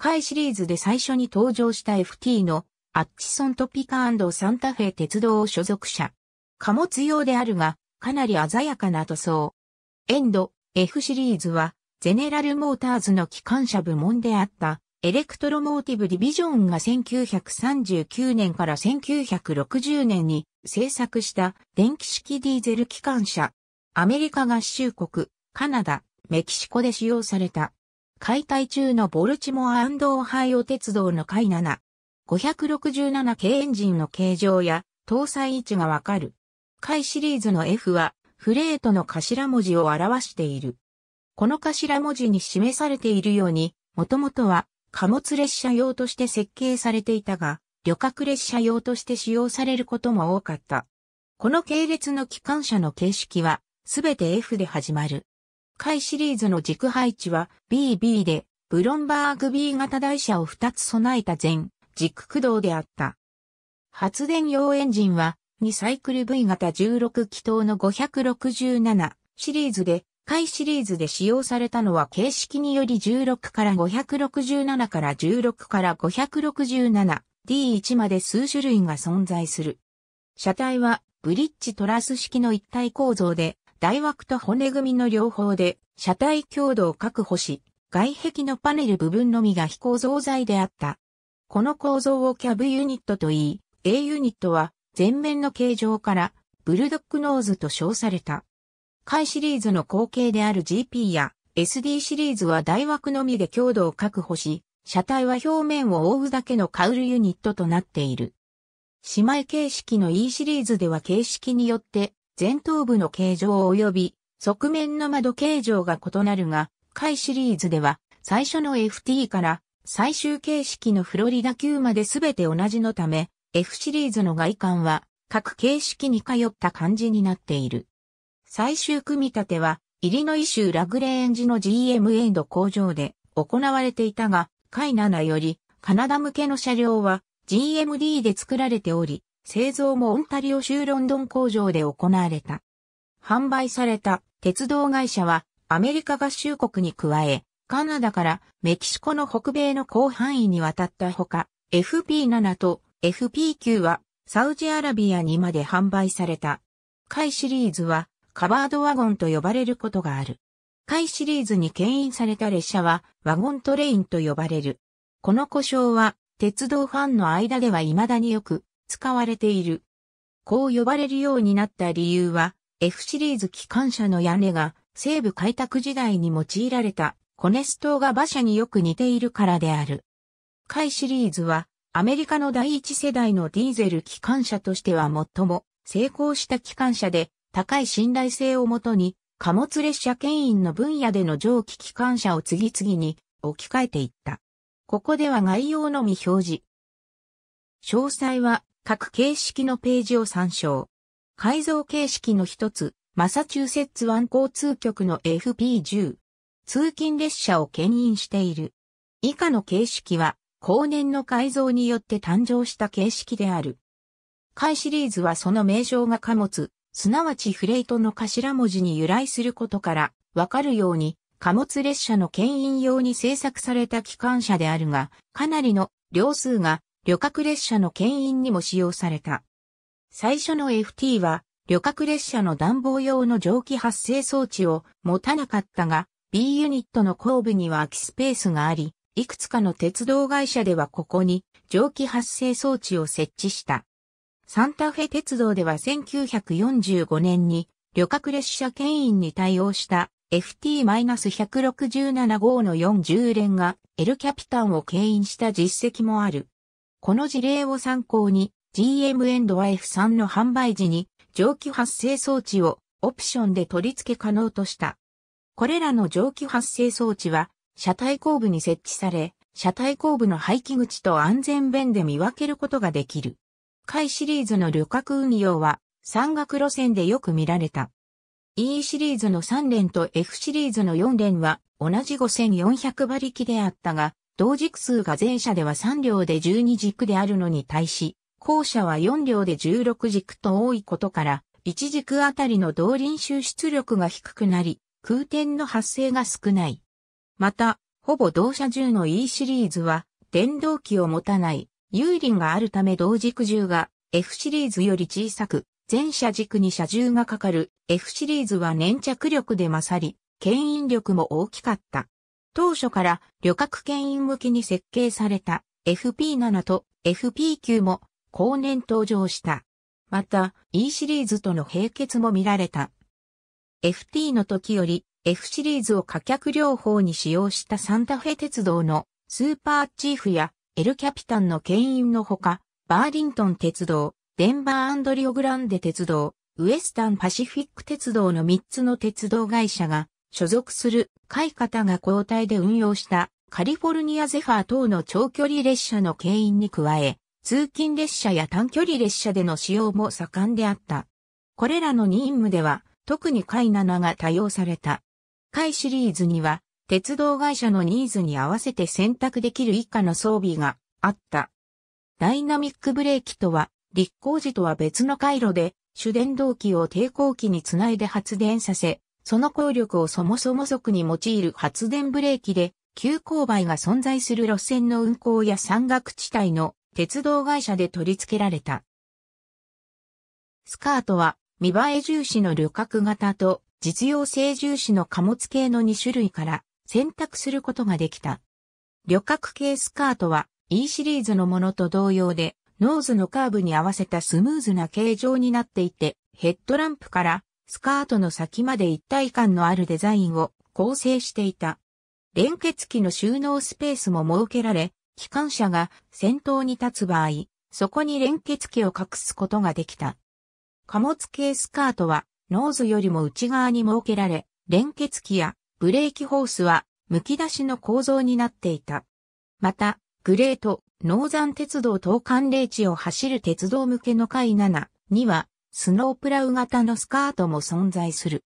海シリーズで最初に登場した FT のアッチソントピカサンタフェ鉄道所属者。貨物用であるが、かなり鮮やかな塗装。エンド F シリーズは、ゼネラルモーターズの機関車部門であった、エレクトロモーティブディビジョンが1939年から1960年に製作した電気式ディーゼル機関車。アメリカ合衆国、カナダ、メキシコで使用された。解体中のボルチモアオハイオ鉄道の回7。567系エンジンの形状や搭載位置がわかる。回シリーズの F はフレートの頭文字を表している。この頭文字に示されているように、もともとは貨物列車用として設計されていたが、旅客列車用として使用されることも多かった。この系列の機関車の形式は、すべて F で始まる。回シリーズの軸配置は BB で、ブロンバーグ B 型台車を2つ備えた全軸駆動であった。発電用エンジンは、2サイクル V 型16気筒の567シリーズで、回シリーズで使用されたのは形式により16から567から16から567 D1 まで数種類が存在する。車体はブリッジトラス式の一体構造で大枠と骨組みの両方で車体強度を確保し、外壁のパネル部分のみが非構造材であった。この構造をキャブユニットと言い、A ユニットは前面の形状からブルドックノーズと称された。海シリーズの後継である GP や SD シリーズは大枠のみで強度を確保し、車体は表面を覆うだけのカウルユニットとなっている。姉妹形式の E シリーズでは形式によって前頭部の形状及び側面の窓形状が異なるが、回シリーズでは最初の FT から最終形式のフロリダ級まで全て同じのため、F シリーズの外観は各形式に通った感じになっている。最終組み立ては、イリノイ州ラグレーンジの GM エンド工場で行われていたが、カイナナよりカナダ向けの車両は GMD で作られており、製造もオンタリオ州ロンドン工場で行われた。販売された鉄道会社はアメリカ合衆国に加え、カナダからメキシコの北米の広範囲に渡ったほか、FP7 と FP9 はサウジアラビアにまで販売された。イシリーズはカバードワゴンと呼ばれることがある。イシリーズに牽引された列車はワゴントレインと呼ばれる。この故障は鉄道ファンの間では未だによく使われている。こう呼ばれるようになった理由は、F シリーズ機関車の屋根が西部開拓時代に用いられたコネスーが馬車によく似ているからである。海シリーズはアメリカの第一世代のディーゼル機関車としては最も成功した機関車で高い信頼性をもとに貨物列車牽引の分野での蒸気機関車を次々に置き換えていった。ここでは概要のみ表示。詳細は各形式のページを参照。改造形式の一つ、マサチューセッツ湾交通局の FP10。通勤列車を牽引している。以下の形式は、後年の改造によって誕生した形式である。解シリーズはその名称が貨物、すなわちフレイトの頭文字に由来することから、わかるように、貨物列車の牽引用に製作された機関車であるが、かなりの量数が旅客列車の牽引にも使用された。最初の FT は、旅客列車の暖房用の蒸気発生装置を持たなかったが、B ユニットの後部には空きスペースがあり、いくつかの鉄道会社ではここに蒸気発生装置を設置した。サンタフェ鉄道では1945年に旅客列車牽引に対応した FT-167 号の40連が L キャピタンを牽引した実績もある。この事例を参考に GM&F3 の販売時に蒸気発生装置をオプションで取り付け可能とした。これらの蒸気発生装置は車体後部に設置され、車体後部の排気口と安全弁で見分けることができる。海シリーズの旅客運用は山岳路線でよく見られた。E シリーズの3連と F シリーズの4連は同じ5400馬力であったが、同軸数が前者では3両で12軸であるのに対し、後者は4両で16軸と多いことから、1軸あたりの動輪収出力が低くなり、空転の発生が少ない。また、ほぼ同車銃の E シリーズは、電動機を持たない、有輪があるため同軸銃が F シリーズより小さく、全車軸に車重がかかる F シリーズは粘着力で勝り、牽引力も大きかった。当初から旅客牽引向きに設計された FP7 と FP9 も後年登場した。また E シリーズとの並結も見られた。FT の時より F シリーズを貨客両方に使用したサンタフェ鉄道のスーパーチーフやエルキャピタンの牽引のほか、バーリントン鉄道、デンバーリオグランデ鉄道、ウエスタンパシフィック鉄道の3つの鉄道会社が所属する海方が交代で運用したカリフォルニアゼファー等の長距離列車の牽引に加え、通勤列車や短距離列車での使用も盛んであった。これらの任務では、特に海7が多用された。海シリーズには、鉄道会社のニーズに合わせて選択できる以下の装備があった。ダイナミックブレーキとは、立行時とは別の回路で、主電動機を抵抗機につないで発電させ、その効力をそもそも速に用いる発電ブレーキで、急勾配が存在する路線の運行や山岳地帯の鉄道会社で取り付けられた。スカートは、見栄え重視の旅客型と実用性重視の貨物系の2種類から選択することができた。旅客系スカートは E シリーズのものと同様で、ノーズのカーブに合わせたスムーズな形状になっていて、ヘッドランプからスカートの先まで一体感のあるデザインを構成していた。連結機の収納スペースも設けられ、機関車が先頭に立つ場合、そこに連結機を隠すことができた。貨物系スカートは、ノーズよりも内側に設けられ、連結機やブレーキホースは、剥き出しの構造になっていた。また、グレート、ノーザン鉄道等関冷地を走る鉄道向けの階7には、スノープラウ型のスカートも存在する。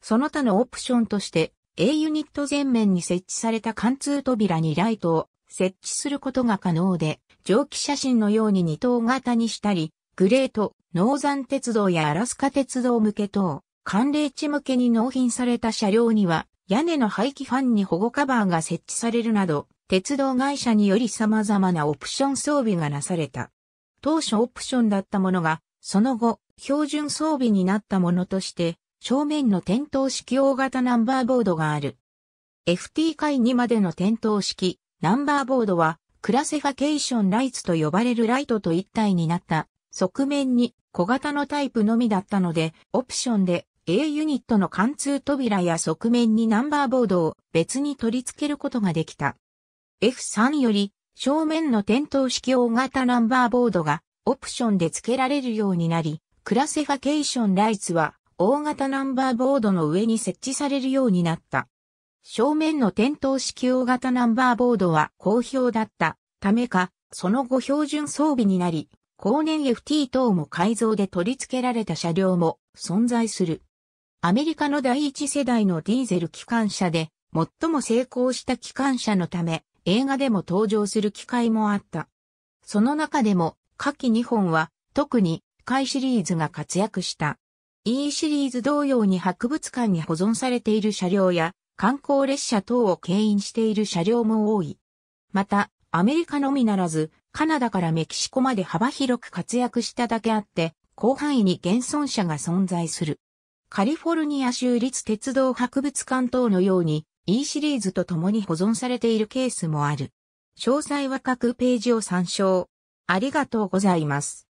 その他のオプションとして、A ユニット前面に設置された貫通扉にライトを設置することが可能で、蒸気写真のように二等型にしたり、グレート、ノーザン鉄道やアラスカ鉄道向け等、寒冷地向けに納品された車両には、屋根の排気ファンに保護カバーが設置されるなど、鉄道会社により様々なオプション装備がなされた。当初オプションだったものが、その後、標準装備になったものとして、正面の点灯式大型ナンバーボードがある。FT 回2までの点灯式、ナンバーボードは、クラセファケーションライツと呼ばれるライトと一体になった、側面に小型のタイプのみだったので、オプションで A ユニットの貫通扉や側面にナンバーボードを別に取り付けることができた。F3 より正面の点灯式大型ナンバーボードがオプションで付けられるようになり、クラセファケーションライツは大型ナンバーボードの上に設置されるようになった。正面の点灯式大型ナンバーボードは好評だったためか、その後標準装備になり、後年 FT 等も改造で取り付けられた車両も存在する。アメリカの第一世代のディーゼル機関車で最も成功した機関車のため映画でも登場する機会もあった。その中でも下記2本は特に界シリーズが活躍した。E シリーズ同様に博物館に保存されている車両や観光列車等を牽引している車両も多い。また、アメリカのみならず、カナダからメキシコまで幅広く活躍しただけあって、広範囲に現存者が存在する。カリフォルニア州立鉄道博物館等のように E シリーズと共に保存されているケースもある。詳細は各ページを参照。ありがとうございます。